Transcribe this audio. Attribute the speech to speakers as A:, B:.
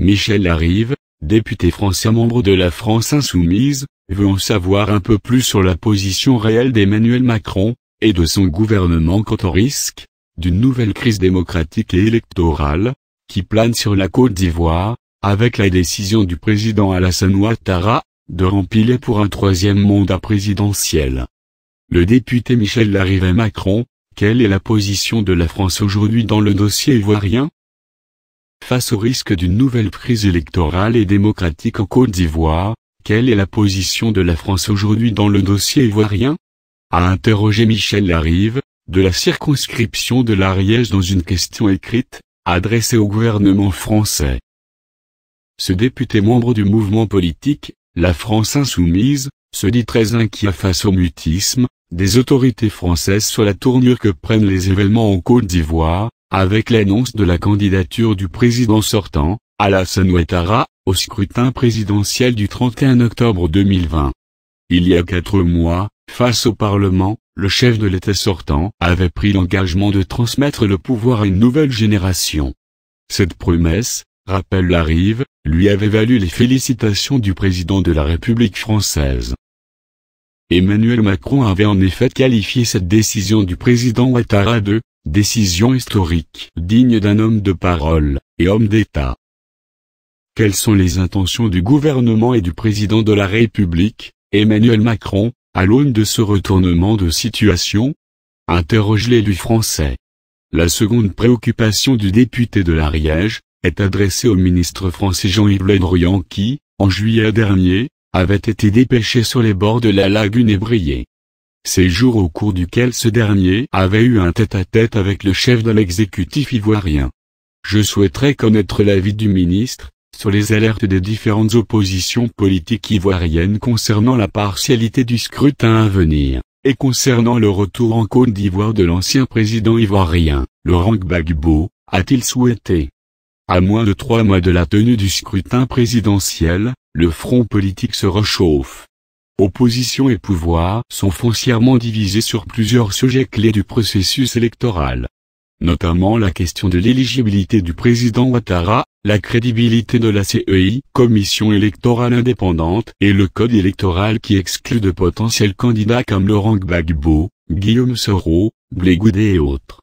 A: Michel Larive, député français membre de la France insoumise, veut en savoir un peu plus sur la position réelle d'Emmanuel Macron, et de son gouvernement quant au risque, d'une nouvelle crise démocratique et électorale, qui plane sur la Côte d'Ivoire, avec la décision du président Alassane Ouattara, de rempiler pour un troisième mandat présidentiel. Le député Michel et Macron, quelle est la position de la France aujourd'hui dans le dossier ivoirien Face au risque d'une nouvelle crise électorale et démocratique en Côte d'Ivoire, quelle est la position de la France aujourd'hui dans le dossier ivoirien A interrogé Michel Larive, de la circonscription de l'Ariège dans une question écrite, adressée au gouvernement français. Ce député membre du mouvement politique, la France insoumise, se dit très inquiet face au mutisme, des autorités françaises sur la tournure que prennent les événements en Côte d'Ivoire, avec l'annonce de la candidature du président sortant, Alassane Ouattara, au scrutin présidentiel du 31 octobre 2020. Il y a quatre mois, face au Parlement, le chef de l'État sortant avait pris l'engagement de transmettre le pouvoir à une nouvelle génération. Cette promesse, rappelle rive, lui avait valu les félicitations du président de la République française. Emmanuel Macron avait en effet qualifié cette décision du président Ouattara de Décision historique, digne d'un homme de parole, et homme d'État. Quelles sont les intentions du gouvernement et du président de la République, Emmanuel Macron, à l'aune de ce retournement de situation interroge l'élu français. La seconde préoccupation du député de l'Ariège, est adressée au ministre français Jean-Yves Le Drian qui, en juillet dernier, avait été dépêché sur les bords de la lagune et jours au cours duquel ce dernier avait eu un tête-à-tête avec le chef de l'exécutif ivoirien. Je souhaiterais connaître l'avis du ministre, sur les alertes des différentes oppositions politiques ivoiriennes concernant la partialité du scrutin à venir, et concernant le retour en Côte d'Ivoire de l'ancien président ivoirien, Laurent Gbagbo, a-t-il souhaité. À moins de trois mois de la tenue du scrutin présidentiel, le front politique se rechauffe opposition et pouvoir sont foncièrement divisés sur plusieurs sujets clés du processus électoral. Notamment la question de l'éligibilité du président Ouattara, la crédibilité de la CEI, commission électorale indépendante, et le code électoral qui exclut de potentiels candidats comme Laurent Gbagbo, Guillaume Soro, Blé et autres.